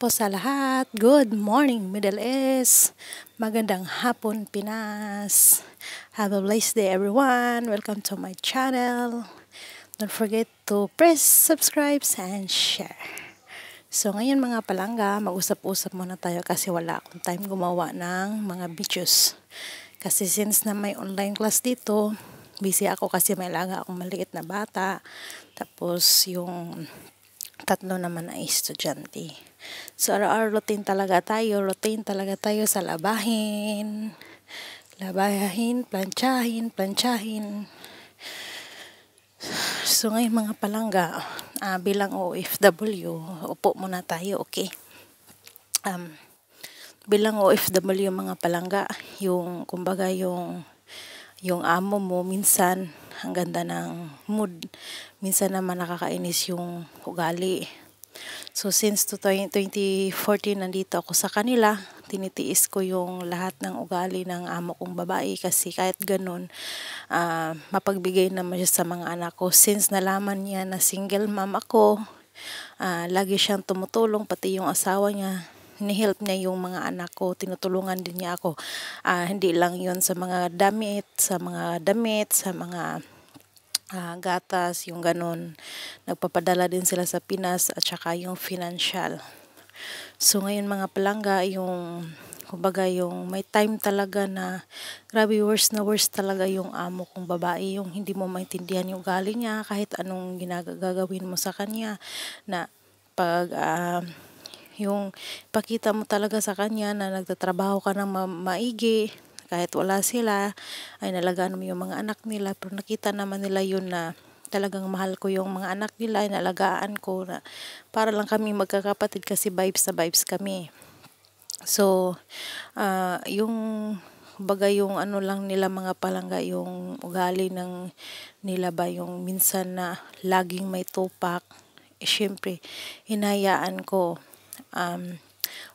po sa lahat. Good morning, Middle East. Magandang hapon, Pinas. Have a blessed day, everyone. Welcome to my channel. Don't forget to press subscribe and share. So, ngayon mga palangga, mag-usap-usap muna tayo kasi wala akong time gumawa ng mga videos. Kasi since na may online class dito, busy ako kasi may laga akong maliit na bata. Tapos, yung tatlo naman ay estudyante. So, araw-araw routine talaga tayo. Routine talaga tayo sa labahin. Labahin, planchahin, planchahin. So, ngayon mga palangga, uh, bilang OFW, upo muna tayo, okay? Um, bilang OFW mga palangga, yung, kumbaga, yung yung amo mo minsan ang ganda ng mood minsan naman nakakainis yung ugali So since 2014 nandito ako sa kanila, tinitiis ko yung lahat ng ugali ng amo kong babae kasi kahit ganun uh, mapagbigay naman siya sa mga anak ko. Since nalaman niya na single mom ako, uh, lagi siyang tumutulong pati yung asawa niya ni-help niya yung mga anak ko, tinutulungan din niya ako. Uh, hindi lang yon sa mga damit, sa mga damit, sa mga uh, gatas, yung ganun. Nagpapadala din sila sa Pinas at saka yung financial. So ngayon mga palangga, yung kumbaga yung may time talaga na grabe worst na worst talaga yung amo kong babae yung hindi mo maintindihan yung galing niya kahit anong ginagagawin mo sa kanya na pag uh, yung pakita mo talaga sa kanya na nagtatrabaho ka ng ma- maigi kahit wala sila, ay nalagaan mo yung mga anak nila, pero nakita naman nila yun na talagang mahal ko yung mga anak nila, ay nalagaan ko na para lang kami magkakapatid kasi vibes na vibes kami. So, uh, yung baga yung ano lang nila mga palangga yung ugali ng nila ba yung minsan na laging may tupak eh, syempre hinayaan ko um,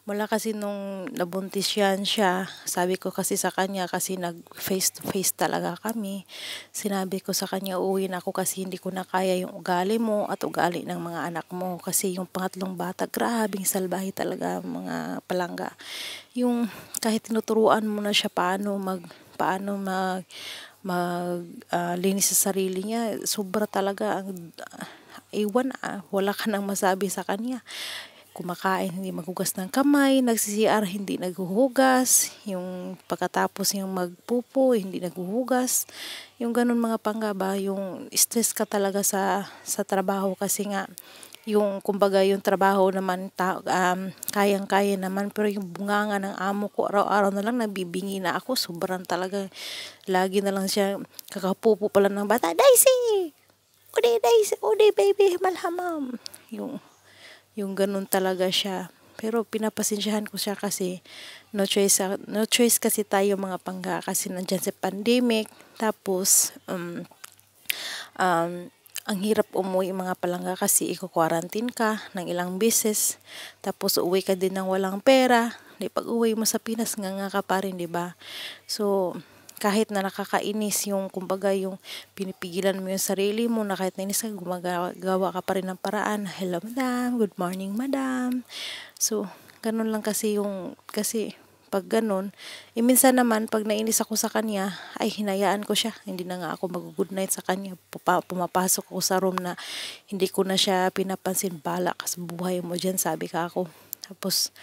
Mula kasi nung nabuntis yan siya, sabi ko kasi sa kanya kasi nag face to face talaga kami. Sinabi ko sa kanya uuwi na ako kasi hindi ko na kaya yung ugali mo at ugali ng mga anak mo. Kasi yung pangatlong bata, grabing salbahi talaga mga palangga. Yung kahit tinuturuan mo na siya paano mag paano mag maglinis ah, uh, sa sarili niya, sobra talaga ang uh, iwan ah, wala ka nang masabi sa kanya kumakain, hindi maghugas ng kamay, nag-CR, hindi naghuhugas, yung pagkatapos yung magpupo, hindi naghuhugas. Yung ganun mga panggaba, yung stress ka talaga sa, sa trabaho kasi nga, yung kumbaga yung trabaho naman ta, um, kayang-kaya naman pero yung bunganga ng amo ko araw-araw na lang nabibingi na ako sobrang talaga lagi na lang siya kakapupo pala ng bata Daisy Ode Daisy Ode baby malhamam yung yung ganun talaga siya. Pero pinapasensyahan ko siya kasi no choice, no choice kasi tayo mga pangga kasi nandyan sa si pandemic. Tapos, um, um, ang hirap umuwi mga palangga kasi iko-quarantine ka ng ilang beses. Tapos uwi ka din ng walang pera. Di pag uwi mo sa Pinas, nga nga ka pa rin, di ba? So, kahit na nakakainis yung kumbaga yung pinipigilan mo yung sarili mo na kahit nainis ka gumagawa ka pa rin ng paraan hello madam good morning madam so ganun lang kasi yung kasi pag ganun, eh, minsan naman, pag nainis ako sa kanya, ay hinayaan ko siya. Hindi na nga ako mag-good night sa kanya. Pupa, pumapasok ako sa room na hindi ko na siya pinapansin. Bala ka sa buhay mo dyan, sabi ka ako. Tapos,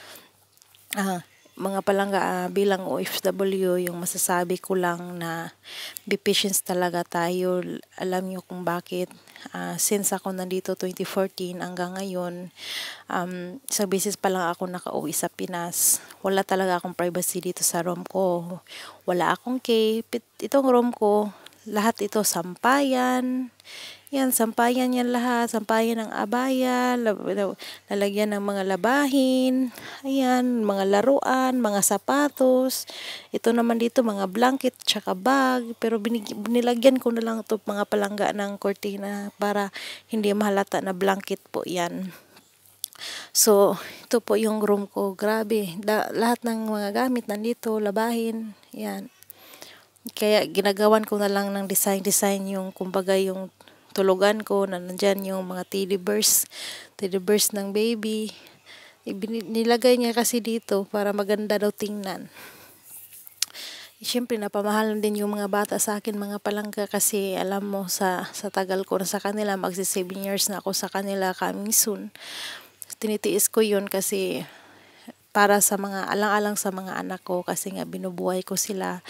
ah, mga palangga uh, bilang OFW, yung masasabi ko lang na be talaga tayo. Alam niyo kung bakit. Uh, since ako nandito 2014 hanggang ngayon, um, sa basis pa lang ako naka-uwi sa Pinas. Wala talaga akong privacy dito sa room ko. Wala akong cape. Itong room ko, lahat ito sampayan, yan, sampayan yan lahat. Sampayan ng abaya, lalagyan ng mga labahin, ayan, mga laruan, mga sapatos. Ito naman dito, mga blanket, tsaka bag. Pero binig- nilagyan ko na lang ito mga palangga ng kortina para hindi mahalata na blanket po yan. So, ito po yung room ko. Grabe. Da, lahat ng mga gamit nandito, labahin. Yan. Kaya ginagawan ko na lang ng design-design yung kumbaga yung tulugan ko na nandyan yung mga teddy bears, teddy bears ng baby. Nilagay niya kasi dito para maganda daw tingnan. Eh, Siyempre, napamahal din yung mga bata sa akin, mga palangga, kasi alam mo, sa, sa tagal ko na sa kanila, magsi 7 years na ako sa kanila coming soon. Tinitiis ko yun kasi para sa mga alang-alang sa mga anak ko kasi nga binubuhay ko sila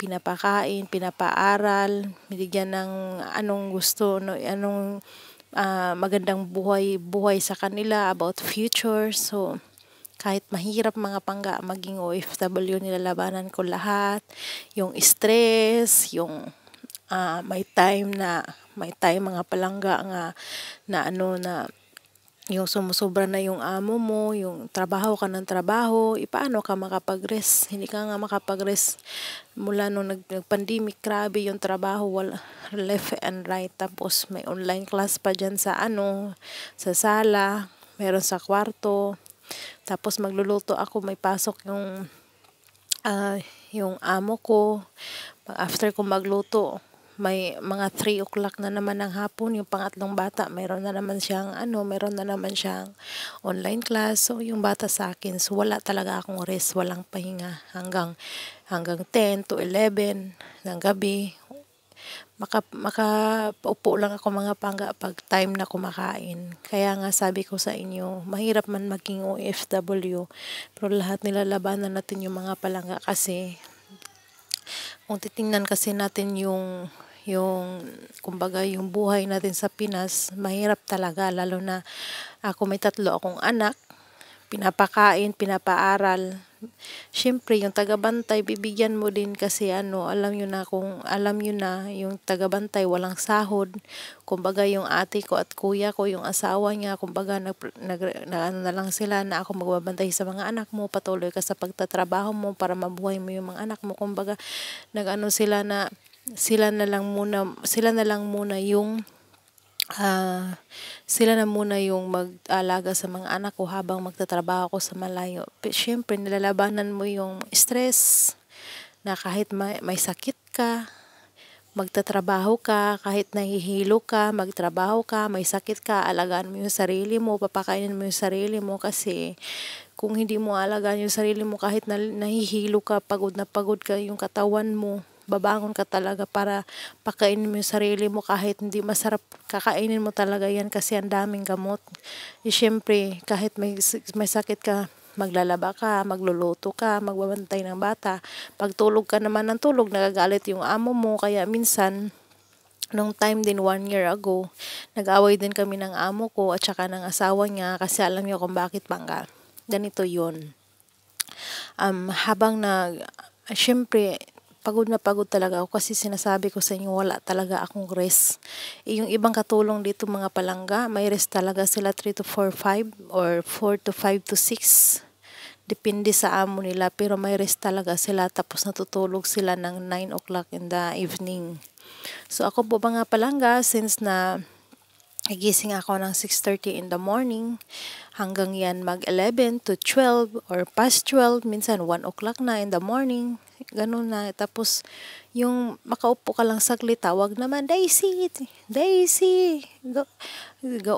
pinapakain, pinapaaral, binigyan ng anong gusto, no, anong uh, magandang buhay, buhay sa kanila, about future. So, kahit mahirap mga pangga, maging OFW nilalabanan ko lahat. Yung stress, yung uh, may time na, may time mga palangga nga na ano na yung sumusobra na yung amo mo, yung trabaho ka ng trabaho, ipaano ka makapag-rest? Hindi ka nga makapag-rest mula nung nag, nag-pandemic, grabe yung trabaho, wala, left and right. Tapos may online class pa dyan sa ano, sa sala, meron sa kwarto. Tapos magluluto ako, may pasok yung, uh, yung amo ko. After ko magluto, may mga 3 o'clock na naman ng hapon, yung pangatlong bata, mayroon na naman siyang ano, mayroon na naman siyang online class. So yung bata sa akin, so wala talaga akong rest, walang pahinga hanggang hanggang 10 to 11 ng gabi. Maka, makaupo lang ako mga pangga pag time na kumakain. Kaya nga sabi ko sa inyo, mahirap man maging OFW, pero lahat nilalabanan natin yung mga palangga kasi kung titingnan kasi natin yung yung kumbaga yung buhay natin sa Pinas mahirap talaga lalo na ako may tatlo akong anak pinapakain pinapaaral syempre yung tagabantay bibigyan mo din kasi ano alam yun na kung alam yun na yung tagabantay walang sahod kumbaga yung ate ko at kuya ko yung asawa niya kumbaga nag, nag na, ano na lang sila na ako magbabantay sa mga anak mo patuloy ka sa pagtatrabaho mo para mabuhay mo yung mga anak mo kumbaga nag ano sila na sila na lang muna sila na lang muna yung uh, sila na muna yung mag-alaga sa mga anak ko habang magtatrabaho ko sa malayo. Siyempre, nilalabanan mo yung stress na kahit may, may sakit ka, magtatrabaho ka, kahit nahihilo ka, magtrabaho ka, may sakit ka, alagaan mo yung sarili mo, papakainin mo yung sarili mo kasi kung hindi mo alagaan yung sarili mo kahit nahihilo ka, pagod na pagod ka yung katawan mo, babangon ka talaga para pakainin mo yung sarili mo kahit hindi masarap kakainin mo talaga yan kasi ang daming gamot. E, syempre, kahit may, may sakit ka, maglalaba ka, magluluto ka, magbabantay ng bata. Pagtulog ka naman ng tulog, nagagalit yung amo mo. Kaya minsan, nung time din one year ago, nag-away din kami ng amo ko at saka ng asawa niya kasi alam niyo kung bakit bangga. Ganito yun. Um, habang nag, Siyempre, pagod na pagod talaga ako kasi sinasabi ko sa inyo wala talaga akong rest. E yung ibang katulong dito mga palangga, may rest talaga sila 3 to 4, 5 or 4 to 5 to 6. Depende sa amo nila pero may rest talaga sila tapos natutulog sila ng 9 o'clock in the evening. So ako po mga palangga since na Nagising ako ng 6.30 in the morning hanggang yan mag 11 to 12 or past 12, minsan 1 o'clock na in the morning, ganun na. Tapos yung makaupo ka lang saglit, tawag ah, naman, Daisy, Daisy,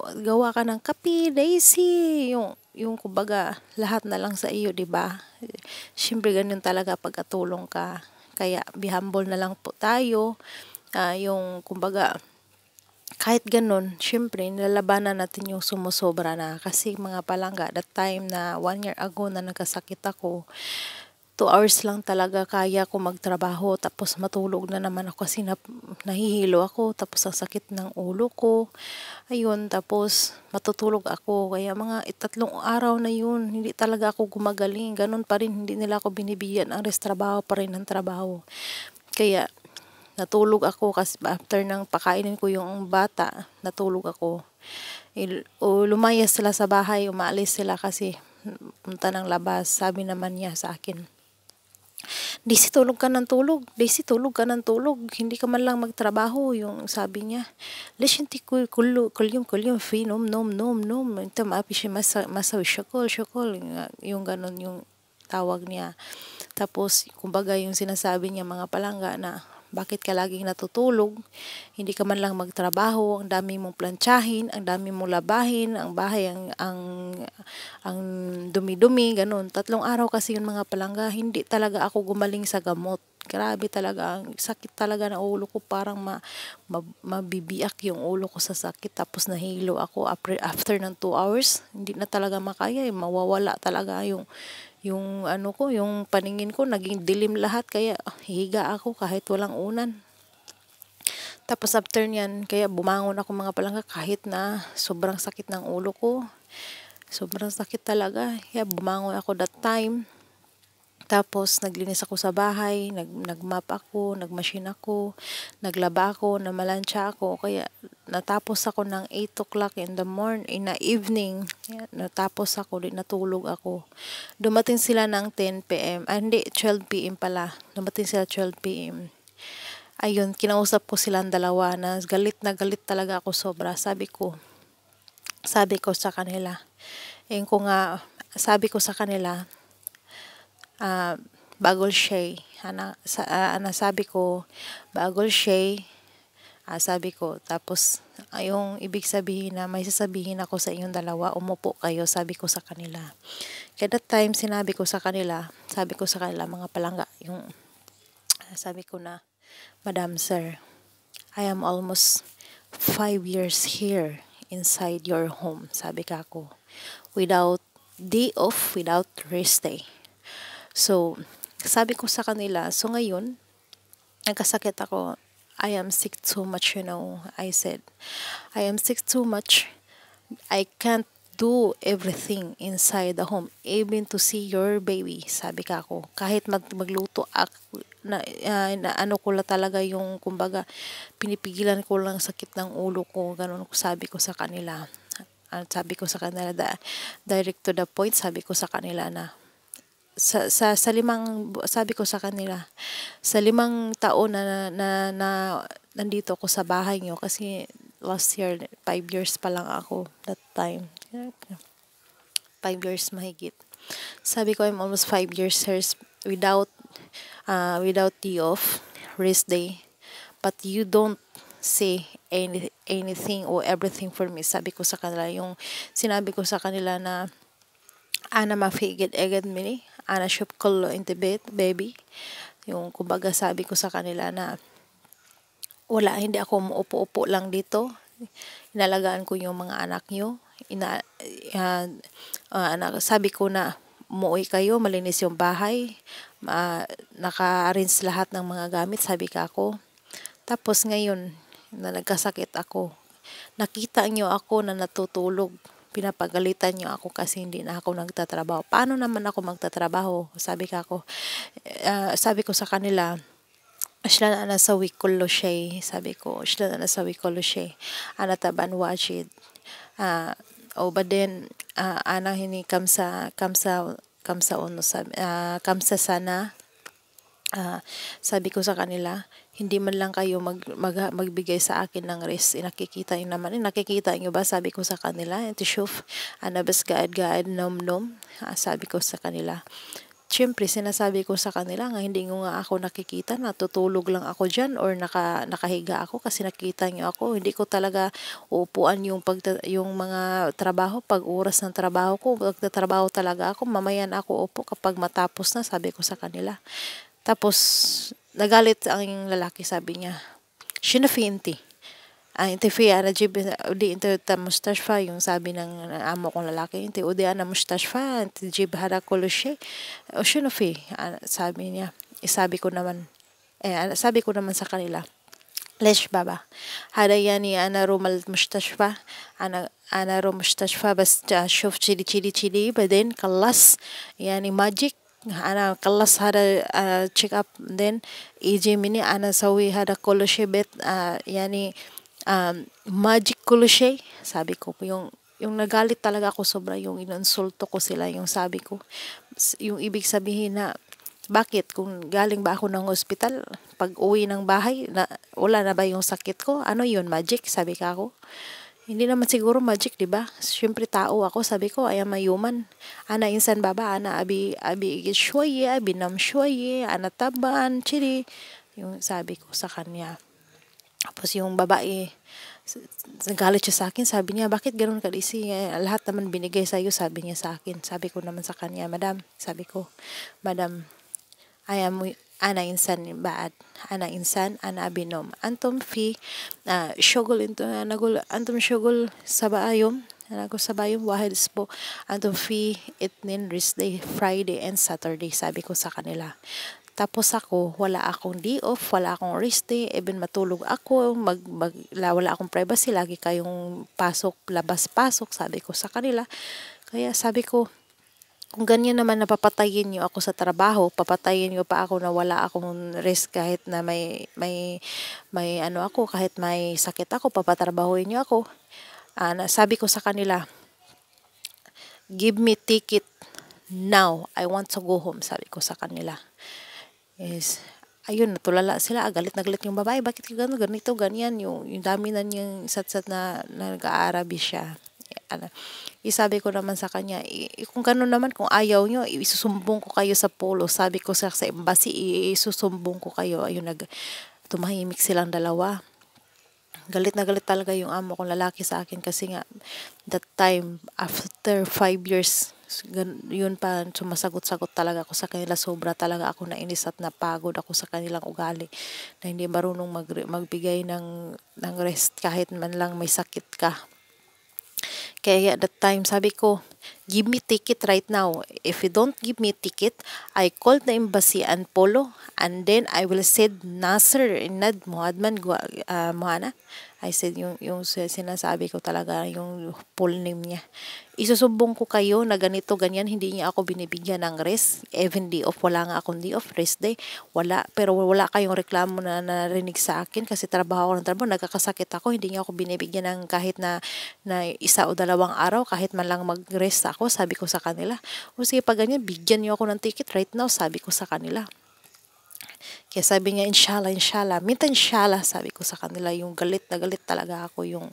gawa ka ng kape, Daisy, yung yung kubaga, lahat na lang sa iyo, 'di ba? Syempre ganun talaga pagkatulong ka. Kaya be humble na lang po tayo. Uh, yung kumbaga kahit ganun, syempre, nilalabanan natin yung sumusobra na. Kasi mga palangga, that time na one year ago na nagkasakit ako, two hours lang talaga kaya ko magtrabaho. Tapos matulog na naman ako kasi na, nahihilo ako. Tapos ang sakit ng ulo ko. Ayun, tapos matutulog ako. Kaya mga itatlong araw na yun, hindi talaga ako gumagaling. Ganun pa rin, hindi nila ako binibigyan ang rest trabaho pa rin ng trabaho. Kaya natulog ako kasi after nang pakainin ko yung bata, natulog ako. o lumayas sila sa bahay, umaalis sila kasi punta ng labas. Sabi naman niya sa akin, Daisy, tulog ka ng tulog. Daisy, tulog ka ng tulog. Hindi ka man lang magtrabaho, yung sabi niya. Listen to ko, kulo, kulyum, kulyum, fi, nom, nom, nom, nom. Ito, maapi siya, masa, masawi, syakol, syakol. Yung ganun, yung tawag niya. Tapos, kumbaga, yung sinasabi niya, mga palangga na, bakit ka laging natutulog? Hindi ka man lang magtrabaho, ang dami mong planchahin, ang dami mong labahin, ang bahay ang ang ang dumi-dumi, ganun. Tatlong araw kasi yung mga palangga, hindi talaga ako gumaling sa gamot. Grabe talaga, ang sakit talaga ng ulo ko, parang ma, ma, mabibiyak yung ulo ko sa sakit. Tapos nahilo ako after, after ng 2 hours, hindi na talaga makaya, eh, mawawala talaga yung yung ano ko, yung paningin ko naging dilim lahat kaya oh, ah, higa ako kahit walang unan. Tapos after niyan, kaya bumangon ako mga palangga kahit na sobrang sakit ng ulo ko. Sobrang sakit talaga. Kaya bumangon ako that time. Tapos, naglinis ako sa bahay, nag, nag-map ako, nag-machine ako, naglaba ako, namalansya ako. Kaya, natapos ako ng 8 o'clock in the morning, in the evening. Yan, natapos ako, natulog ako. Dumating sila ng 10 p.m. Ah, hindi, 12 p.m. pala. Dumating sila 12 p.m. Ayun, kinausap ko silang dalawa na galit na galit talaga ako sobra. Sabi ko, sabi ko sa kanila, ayun ko nga, sabi ko sa kanila, uh, bagol shay eh. ana sa uh, ana sabi ko bagol shay uh, eh. ah, sabi ko tapos uh, yung ibig sabihin na may sasabihin ako sa inyong dalawa umupo kayo sabi ko sa kanila kaya that time sinabi ko sa kanila sabi ko sa kanila mga palangga yung sabi ko na madam sir I am almost five years here inside your home sabi ka ako without day off without rest day eh. So, sabi ko sa kanila, so ngayon, nagkasakit ako. I am sick too much, you know. I said, I am sick too much. I can't do everything inside the home, even to see your baby, sabi ka ako. Kahit mag magluto, ako, na, uh, na ano ko la talaga yung, kumbaga, pinipigilan ko lang sakit ng ulo ko, ganun ko sabi ko sa kanila. At sabi ko sa kanila, da, direct to the point, sabi ko sa kanila na, sa, sa, sa limang, sabi ko sa kanila, sa limang taon na, na, na nandito ako sa bahay nyo kasi last year, five years pa lang ako that time. Five years mahigit. Sabi ko, I'm almost five years here without, uh, without the off, rest day. But you don't say any, anything or everything for me. Sabi ko sa kanila, yung sinabi ko sa kanila na ana ما في igid egad مني أنا شوب كله أنت بيت baby yung kumbaga sabi ko sa kanila na wala, hindi ako umuupo-upo lang dito inalagaan ko yung mga anak nyo ina, uh, uh, ah, anak, sabi ko na umuwi kayo, malinis yung bahay uh, naka-arrange lahat ng mga gamit, sabi ka ako tapos ngayon na nagkasakit ako nakita nyo ako na natutulog pinapagalitan niyo ako kasi hindi na ako nagtatrabaho. Paano naman ako magtatrabaho? Sabi ka ako, uh, eh, ah, sabi ko sa kanila, sila na nasa Wikoloshe. Sabi ko, sila na nasa Wikoloshe. Anataban wajid. Uh, ah, oba din, uh, ana hini kamsa, kamsa, kamsa ono, sabi, uh, kamsa sana. Uh, sabi ko sa kanila, hindi man lang kayo mag, mag, magbigay sa akin ng rest. Eh, nakikita niyo naman. Eh, nakikita niyo ba? Sabi ko sa kanila. Eh, Tishuf, anabas gaad-gaad, nom-nom. Sabi ko sa kanila. Siyempre, sinasabi ko sa kanila nga hindi ko nga ako nakikita, natutulog lang ako dyan or naka, nakahiga ako kasi nakita niyo ako. Hindi ko talaga upuan yung, pag, yung mga trabaho, pag oras ng trabaho ko, pagtatrabaho talaga ako, mamayan ako upo kapag matapos na, sabi ko sa kanila. Tapos, Nagalit ang lalaki, sabi niya, Shinafi ah, inti. Ang inti fi ana ah, jib, udi inti ta mustashfa, yung sabi ng amo kong lalaki, inti udi ana ah, mustashfa, inti jib hara kulushe. O shinafi, oh, sabi niya, isabi eh, ko naman, eh, sabi ko naman sa kanila, ليش بابا هذا يعني أنا روم Ana أنا أنا روم المستشفى بس شوف تشيلي تشيلي تشيلي بعدين خلص يعني magic انا اخلص هذا تشيك اب then يجي مني انا اسوي هذا كل شيء بيت uh, يعني um, magic كل sabi ko yung yung nagalit talaga ako sobra yung inonsulto ko sila yung sabi ko yung ibig sabihin na bakit kung galing ba ako ng ospital pag uwi ng bahay na, wala na ba yung sakit ko ano yun magic sabi ka ako hindi naman siguro magic, di ba? Siyempre tao ako, sabi ko, I am a human. Ana insan baba, ana abi, abi igit shoye, abi nam shoye, ana taban, chili. Yung sabi ko sa kanya. Tapos yung babae, nagalit siya sa akin, sabi niya, bakit ganun ka, Lisi? Eh, lahat naman binigay sa iyo, sabi niya sa akin. Sabi ko naman sa kanya, madam, sabi ko, madam, I am ana insan baad ana insan ana abinom antum fi uh, shogol intum nagul antum shogol sabayom Nanago sa bayong wahids po. Antum fi itnin risday Friday, and Saturday, sabi ko sa kanila. Tapos ako, wala akong day off, wala akong rest day, even matulog ako, mag, mag, wala akong privacy, lagi kayong pasok, labas-pasok, sabi ko sa kanila. Kaya sabi ko, kung ganyan naman napapatayin niyo ako sa trabaho, papatayin niyo pa ako na wala akong risk kahit na may may may ano ako, kahit may sakit ako, papatrabahuin niyo ako. Uh, sabi ko sa kanila, give me ticket now. I want to go home, sabi ko sa kanila. Is ayun, natulala sila, ah, galit na galit yung babae, bakit ganito, ganito, ganyan, yung, yung dami na niyang sat-sat na, na nag-aarabi siya ano, isabi ko naman sa kanya, kung gano'n naman, kung ayaw nyo, isusumbong ko kayo sa polo. Sabi ko sa, sa embassy, isusumbong ko kayo. Ayun, nag, tumahimik silang dalawa. Galit na galit talaga yung amo kong lalaki sa akin kasi nga, that time, after five years, yun pa, sumasagot-sagot talaga ako sa kanila. Sobra talaga ako nainis at napagod ako sa kanilang ugali na hindi marunong mag, magbigay ng, ng rest kahit man lang may sakit ka. Kaya at the time, sabi ko, Give me ticket right now. If you don't give me ticket, I call the embassy and polo and then I will said Nasser Inad Muadman uh, Muhana. I said yung, yung sinasabi ko talaga yung full name niya. Isusubong ko kayo na ganito, ganyan, hindi niya ako binibigyan ng rest. Even day off, wala nga akong day off, rest day. Wala, pero wala kayong reklamo na narinig sa akin kasi trabaho ako ng trabaho, nagkakasakit ako, hindi niya ako binibigyan ng kahit na, na isa o dalawang araw, kahit man lang mag-rest surprised ako. Sabi ko sa kanila, o sige pa ganyan, bigyan niyo ako ng ticket right now. Sabi ko sa kanila. Kaya sabi niya, inshallah, inshallah. Minta inshallah, sabi ko sa kanila. Yung galit na galit talaga ako. Yung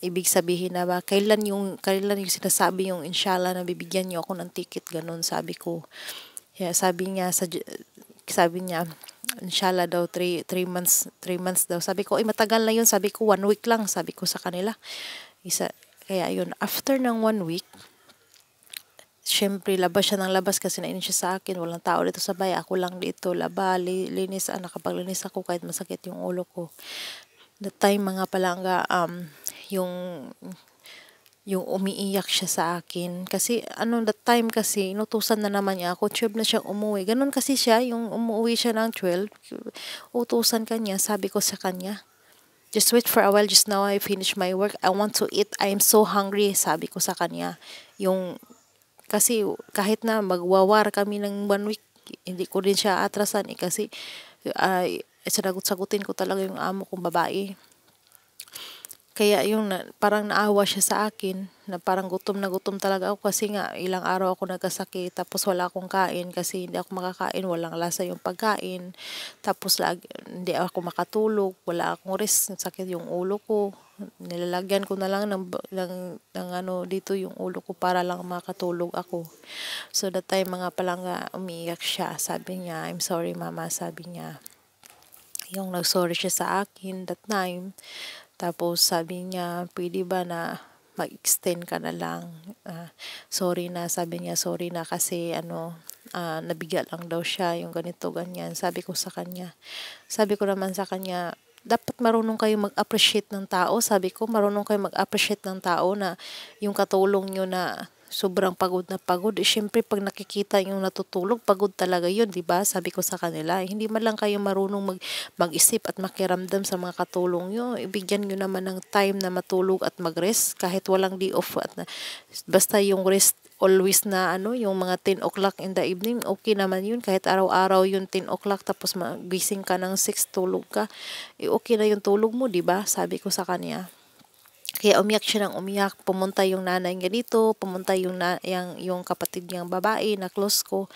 ibig sabihin na ba, kailan yung, kailan yung sinasabi yung inshallah na bibigyan niyo ako ng ticket. Ganun, sabi ko. Kaya sabi niya, sa, sabi niya, inshallah daw 3 3 months 3 months daw sabi ko ay matagal na yun sabi ko one week lang sabi ko sa kanila isa kaya yun after ng one week syempre, labas siya ng labas kasi nainis siya sa akin. Walang tao dito sa bahay. Ako lang dito. Laba, li, linis. Ah, nakapaglinis ako kahit masakit yung ulo ko. That time, mga palangga, um, yung yung umiiyak siya sa akin. Kasi, ano, that time kasi, inutusan na naman niya ako, 12 na siyang umuwi. Ganun kasi siya, yung umuwi siya ng 12, utusan kanya, sabi ko sa kanya, just wait for a while, just now I finish my work, I want to eat, I'm so hungry, sabi ko sa kanya. Yung kasi kahit na magwawar kami ng one week, hindi ko din siya atrasan eh kasi uh, sanagot-sagutin ko talaga yung amo kong babae. Kaya yung na, parang naawa siya sa akin na parang gutom na gutom talaga ako kasi nga ilang araw ako nagkasakit tapos wala akong kain kasi hindi ako makakain, walang lasa yung pagkain. Tapos lagi, hindi ako makatulog, wala akong rest, sakit yung ulo ko, nilalagyan ko na lang ng, ng, ng ano dito yung ulo ko para lang makatulog ako. So that time mga palangga umiyak siya. Sabi niya, I'm sorry mama, sabi niya. Yung nagsorry siya sa akin that time. Tapos sabi niya, pwede ba na mag-extend ka na lang. Uh, sorry na, sabi niya, sorry na kasi ano, uh, ah, nabigyan lang daw siya, yung ganito, ganyan. Sabi ko sa kanya, sabi ko naman sa kanya, dapat marunong kayo mag-appreciate ng tao. Sabi ko, marunong kayo mag-appreciate ng tao na yung katulong nyo na sobrang pagod na pagod. Eh, Siyempre, pag nakikita yung natutulog, pagod talaga yun, di ba? Sabi ko sa kanila, hindi man lang kayo marunong mag, mag-isip at makiramdam sa mga katulong nyo. Ibigyan eh, nyo naman ng time na matulog at mag-rest kahit walang day off. At na, basta yung rest always na ano, yung mga 10 o'clock in the evening, okay naman yun. Kahit araw-araw yung 10 o'clock tapos gising ka ng 6, tulog ka, eh, okay na yung tulog mo, di ba? Sabi ko sa kanya. Kaya umiyak siya ng umiyak. Pumunta yung nanay niya dito, pumunta yung, na, yung, yung kapatid niyang babae na close ko.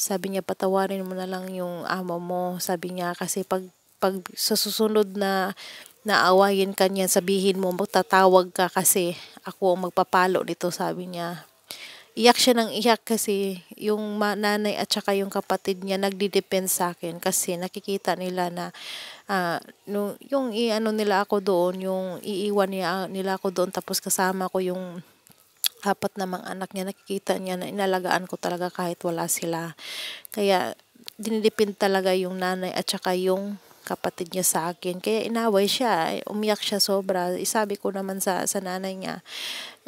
Sabi niya, patawarin mo na lang yung amo mo. Sabi niya, kasi pag, pag sa susunod na naawayin ka niya, sabihin mo, magtatawag ka kasi ako ang magpapalo nito, sabi niya iyak siya ng iyak kasi yung nanay at saka yung kapatid niya nagdi-depend sa akin kasi nakikita nila na uh, no, yung iano nila ako doon, yung iiwan niya, ah, nila ako doon tapos kasama ko yung apat na mga anak niya nakikita niya na inalagaan ko talaga kahit wala sila. Kaya dinidepend talaga yung nanay at saka yung kapatid niya sa akin. Kaya inaway siya, eh, umiyak siya sobra. Isabi eh, ko naman sa, sa nanay niya,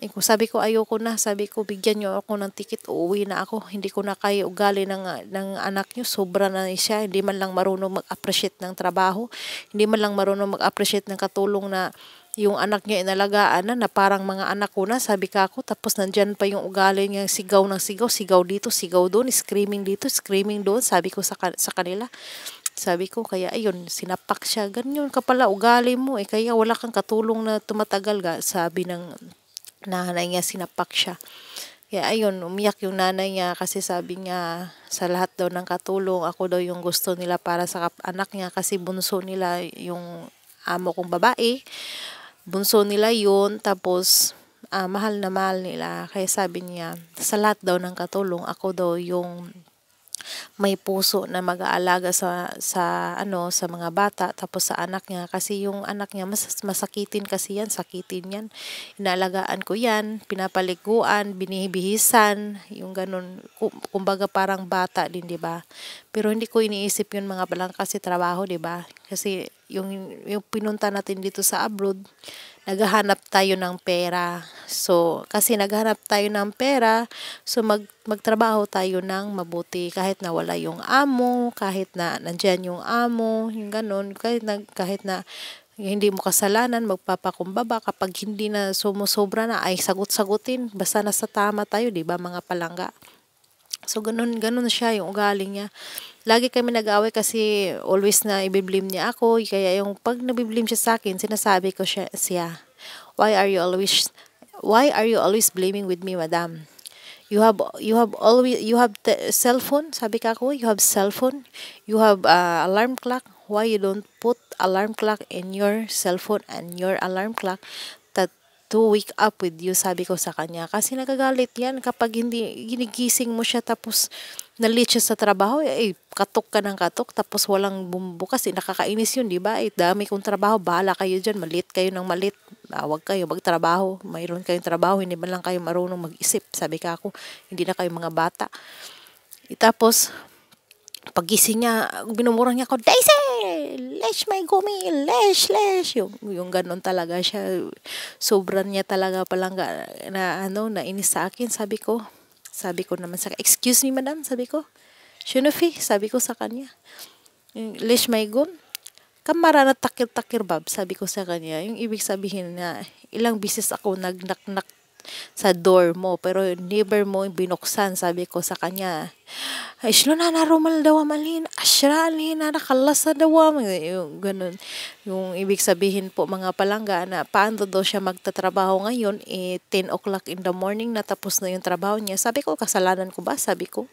eh, sabi ko ayoko na, sabi ko bigyan niyo ako ng ticket, uuwi na ako. Hindi ko na kaya ugali ng, ng anak niyo, sobra na siya. Hindi man lang marunong mag-appreciate ng trabaho, hindi man lang marunong mag-appreciate ng katulong na yung anak niya inalagaan na, na parang mga anak ko na, sabi ka ako, tapos nandyan pa yung ugali niya, sigaw ng sigaw, sigaw dito, sigaw doon, screaming dito, screaming doon, sabi ko sa, sa kanila. Sabi ko, kaya ayun, sinapak siya. Ganyan ka pala, ugali mo eh. Kaya wala kang katulong na tumatagal. Ga. Sabi ng nanay niya, sinapak siya. Kaya ayun, umiyak yung nanay niya kasi sabi niya sa lahat daw ng katulong, ako daw yung gusto nila para sa anak niya kasi bunso nila yung amo kong babae. Bunso nila yun, tapos uh, mahal na mahal nila. Kaya sabi niya, sa lahat daw ng katulong, ako daw yung may puso na mag-aalaga sa sa ano sa mga bata tapos sa anak niya kasi yung anak niya mas masakitin kasi yan, sakitin yan. Inaalagaan ko yan, pinapaliguan, binihibihisan, yung ganun kumbaga parang bata din, 'di ba? Pero hindi ko iniisip yung mga balang kasi trabaho, 'di ba? Kasi yung yung pinunta natin dito sa abroad, naghahanap tayo ng pera. So, kasi naghanap tayo ng pera, so mag, magtrabaho tayo ng mabuti. Kahit na wala yung amo, kahit na nandyan yung amo, yung ganun, kahit na, kahit na hindi mo kasalanan, magpapakumbaba kapag hindi na sumusobra na ay sagot-sagutin basta nasa tama tayo, 'di ba, mga palangga. So ganun ganun siya yung ugali niya lagi kami nag-away kasi always na ibiblim niya ako. Kaya yung pag nabiblim siya sa akin, sinasabi ko siya, siya, why are you always why are you always blaming with me, madam? You have you have always you have the cell phone, sabi ka ko, you have cell phone, you have uh, alarm clock. Why you don't put alarm clock in your cell phone and your alarm clock to wake up with you, sabi ko sa kanya. Kasi nagagalit yan kapag hindi ginigising mo siya tapos nalit siya sa trabaho, eh, katok ka ng katok, tapos walang bumbo kasi nakakainis yun, di ba? Eh, dami kong trabaho, bahala kayo dyan, malit kayo ng malit, ah, wag kayo magtrabaho, mayroon kayong trabaho, hindi man lang kayo marunong mag-isip, sabi ka ako, hindi na kayo mga bata. E, tapos, pagising niya, binumura niya ako, Daisy! Lesh may gumi! Lesh! Lesh! Yung, yung ganun talaga siya. Sobrang niya talaga palang na, ano, nainis sa akin. Sabi ko, sabi ko naman sa excuse me madam, sabi ko. Shunofi, sabi ko sa kanya. Lesh may gum. Kamara na takir-takir bab, sabi ko sa kanya. Yung ibig sabihin na ilang bisis ako nagnaknak sa door mo. Pero neighbor mo binuksan, sabi ko sa kanya. Ay, silo na narumal daw amalin. Asra, alin na nakalasa daw. Yung ganun. Yung ibig sabihin po mga palangga na paano daw siya magtatrabaho ngayon, eh, 10 o'clock in the morning natapos na yung trabaho niya. Sabi ko, kasalanan ko ba? Sabi ko,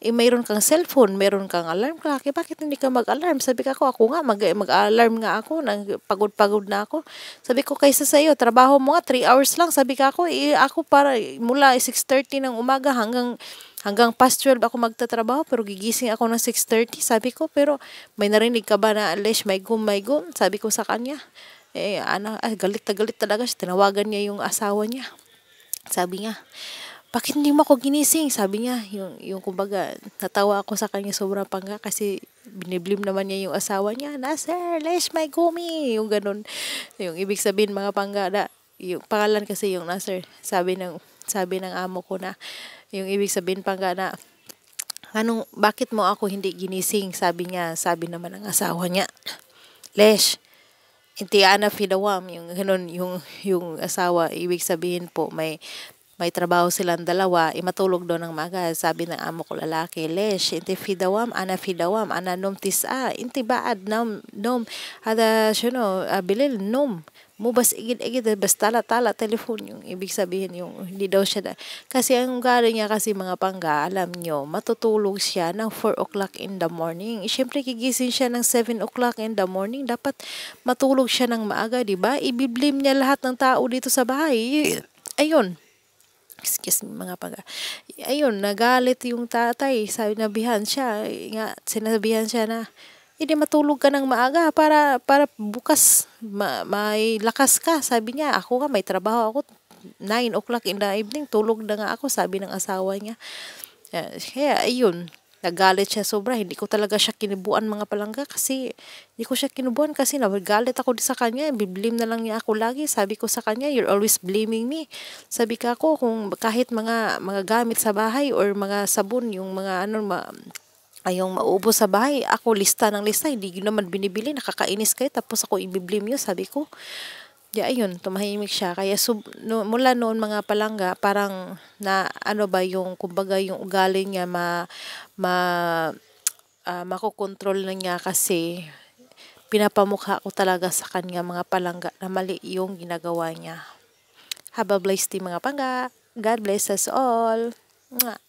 eh, mayroon kang cellphone, mayroon kang alarm clock, eh, bakit hindi ka mag-alarm? Sabi ko, ako, ako nga, mag- mag-alarm nga ako, pagod-pagod na ako. Sabi ko, kaysa sa iyo, trabaho mo nga, 3 hours lang. Sabi ko, ako, eh, ako para mula 6.30 ng umaga hanggang hanggang past 12 ako magtatrabaho pero gigising ako ng 6.30. Sabi ko, pero may narinig ka ba na Alesh, may gum, may gum? Sabi ko sa kanya. Eh, ano, ah, galit na galit talaga siya. Tinawagan niya yung asawa niya. Sabi niya, bakit hindi mo ako ginising? Sabi niya, yung, yung kumbaga, natawa ako sa kanya sobrang pangga kasi biniblim naman niya yung asawa niya, na sir, lesh my gumi, yung ganun. Yung ibig sabihin mga pangga na, yung pangalan kasi yung na sabi ng sabi ng amo ko na, yung ibig sabihin pa na, anong, bakit mo ako hindi ginising? Sabi niya, sabi naman ng asawa niya, Lesh, intiana fidawam, yung ganun, yung, yung asawa, ibig sabihin po, may may trabaho silang dalawa, imatulog eh, doon ng maga. Sabi ng amo ko lalaki, Lesh, inti fidawam, ana fidawam, ana nom tisa, inti baad nom, nom, hada, syuno, uh, ah, bilil, nom. Mubas igid-igid, eh, basta tala-tala, telefon yung ibig sabihin yung hindi daw siya. Da. Kasi ang ugali niya kasi mga pangga, alam nyo, matutulog siya ng 4 o'clock in the morning. Eh, Siyempre, gigising siya ng 7 o'clock in the morning. Dapat matulog siya ng maaga, di ba? Ibiblim niya lahat ng tao dito sa bahay. Ayun excuse me, mga paga. Ayun, nagalit yung tatay. Sabi, nabihan siya. Nga, sinabihan siya na, hindi matulog ka ng maaga para, para bukas ma, may lakas ka. Sabi niya, ako nga may trabaho ako. 9 o'clock in the evening, tulog na nga ako, sabi ng asawa niya. Eh, kaya, ayun, Nagalit siya sobra. Hindi ko talaga siya kinibuan mga palangga kasi hindi ko siya kinubuan kasi nagalit ako sa kanya. Biblame na lang niya ako lagi. Sabi ko sa kanya, you're always blaming me. Sabi ka ako kung kahit mga mga gamit sa bahay or mga sabon, yung mga ano, ma, ay yung maubo sa bahay, ako lista ng lista, hindi naman binibili, nakakainis kayo, tapos ako ibiblame yun, sabi ko, yeah, ayun, tumahimik siya. Kaya sub, no, mula noon mga palangga, parang na ano ba yung, kumbaga yung ugali niya ma, ma, uh, ah, makokontrol na niya kasi pinapamukha ko talaga sa kanya mga palangga na mali yung ginagawa niya. Have a blessed day mga pangga. God bless us all. Mwah.